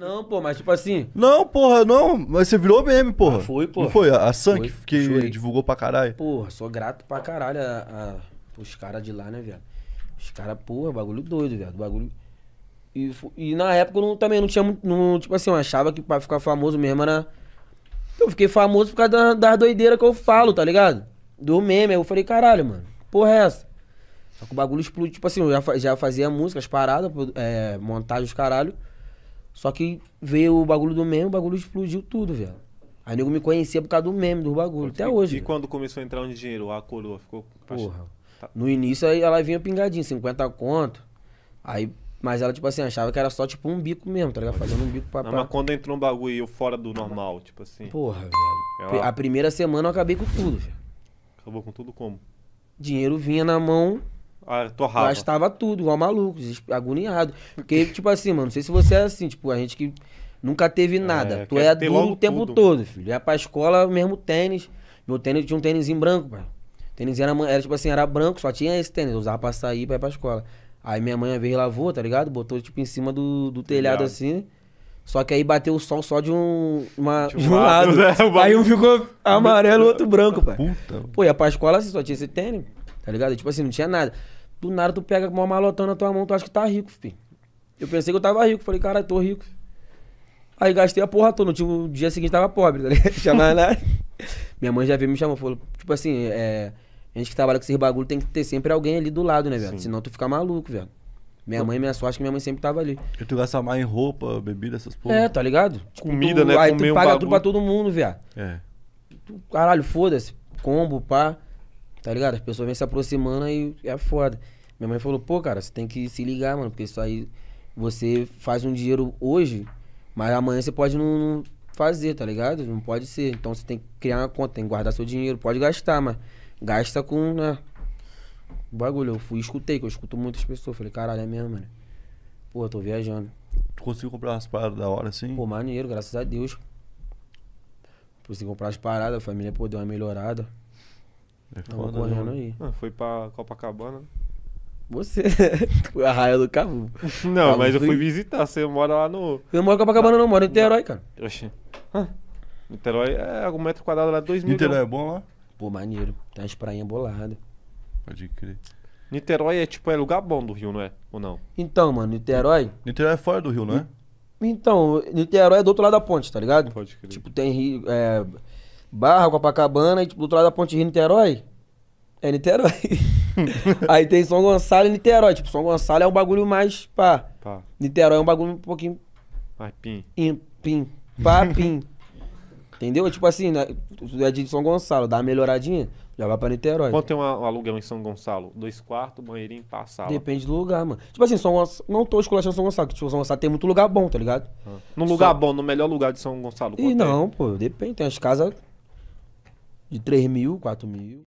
Não, pô, mas tipo assim. Não, porra, não. Mas você virou meme, porra. Ah, foi, pô. Não foi? A, a Sank foi, que foi. divulgou pra caralho. Porra, sou grato pra caralho a, a, os caras de lá, né, velho? Os caras, porra, é bagulho doido, velho. Bagulho. E, e na época eu não, também não tinha muito. Não, tipo assim, eu achava que pra ficar famoso mesmo era. Eu fiquei famoso por causa das da doideiras que eu falo, tá ligado? Do meme. Aí eu falei, caralho, mano, porra é essa? Só que o bagulho explodiu. Tipo assim, eu já, já fazia músicas paradas, é, montagem os caralho. Só que veio o bagulho do meme, o bagulho explodiu tudo, velho. Aí nego me conhecia por causa do meme, do bagulho, e, até hoje. E quando começou a entrar um dinheiro, a coroa ficou... Porra. Tá. No início aí ela vinha pingadinha, 50 conto. Aí mas ela, tipo assim, achava que era só, tipo, um bico mesmo, tá ligado? Fazendo um bico pra... Não, pra... mas quando entrou um bagulho fora do normal, tipo assim... Porra, velho. Ela... A primeira semana eu acabei com tudo, velho. Acabou com tudo como? Dinheiro vinha na mão, ah, torrava. Gastava tudo, igual maluco, agoniado. Porque, tipo assim, mano, não sei se você é assim, tipo, a gente que nunca teve é, nada. É, tu é duro o tempo tudo. todo, filho. Ia pra escola, mesmo tênis. Meu tênis tinha um tênis em branco, pai. Tênis era, era, tipo assim, era branco, só tinha esse tênis. Eu usava pra sair pra ir pra escola. Aí minha mãe veio e lavou, tá ligado? Botou, tipo, em cima do, do telhado, assim. Só que aí bateu o sol só de um, uma, de um, lado. Né? Aí um ficou amarelo, outro branco, pai. Puta. Pô, ia pra escola assim, só tinha esse tênis, tá ligado? Tipo assim, não tinha nada. Do nada tu pega uma malotona na tua mão, tu acha que tá rico, filho. Eu pensei que eu tava rico, falei, cara, tô rico. Aí gastei a porra toda, no dia seguinte tava pobre, tá ligado? Chamava é nada. Minha mãe já veio me chamou, falou, tipo assim, é, a gente que trabalha com esses bagulho tem que ter sempre alguém ali do lado, né, velho? Senão tu fica maluco, velho. Minha mãe, minha sorte, é que minha mãe sempre tava ali. E tu gasta mais em roupa, bebida, essas porra. É, tá ligado? Tipo, Comida, tu, né? Aí Comer tu paga um tudo pra todo mundo, viado. É. Tu, caralho, foda-se. Combo, pá. Tá ligado? As pessoas vêm se aproximando e é foda. Minha mãe falou, pô, cara, você tem que se ligar, mano, porque isso aí você faz um dinheiro hoje, mas amanhã você pode não, fazer, tá ligado? Não pode ser. Então você tem que criar uma conta, tem que guardar seu dinheiro. Pode gastar, mas gasta com, né? Bagulho. Eu fui escutei, que eu escuto muitas pessoas. Falei, caralho, é mesmo, mano. Pô, eu tô viajando. Tu conseguiu comprar umas paradas da hora, assim? Pô, maneiro, graças a Deus. Consegui comprar as paradas, a família, pô, deu uma melhorada. É foda, correndo não. aí. Ah, foi pra Copacabana. Você. o Arraia do Cabo. Não, Cabo tá mas eu fui visitar. Você mora lá no. Eu não moro em Copacabana, não. Moro em Niterói, cara. Oxi. Niterói é algum metro quadrado lá, dois mil. Niterói é bom lá? Pô, maneiro. Tem umas prainhas boladas. Pode crer. Niterói é tipo, é lugar bom do Rio, não é? Ou não? Então, mano, Niterói. Niterói é fora do Rio, não é? Então, Niterói é do outro lado da ponte, tá ligado? Pode crer. Tipo, tem rio. É... Barra, Copacabana, e tipo, do outro lado da Ponte Rio, Niterói, é Niterói. aí tem São Gonçalo e Niterói. Tipo, São Gonçalo é um bagulho mais pá. pá. Niterói é um bagulho um pouquinho. Mais pim. In, pim. Pá, pim. Entendeu? Tipo assim, né? tu é de São Gonçalo, dá uma melhoradinha, já vai pra Niterói. Quanto tem um aluguel em São Gonçalo? Dois quartos, banheirinho, passada. Depende do lugar, mano. Tipo assim, São Gonçalo, não tô escolhendo São Gonçalo, porque tipo, São Gonçalo tem muito lugar bom, tá ligado? Ah. Num lugar Só... bom, no melhor lugar de São Gonçalo. E não, é? pô, depende. Tem as casas de 3 mil, 4 mil.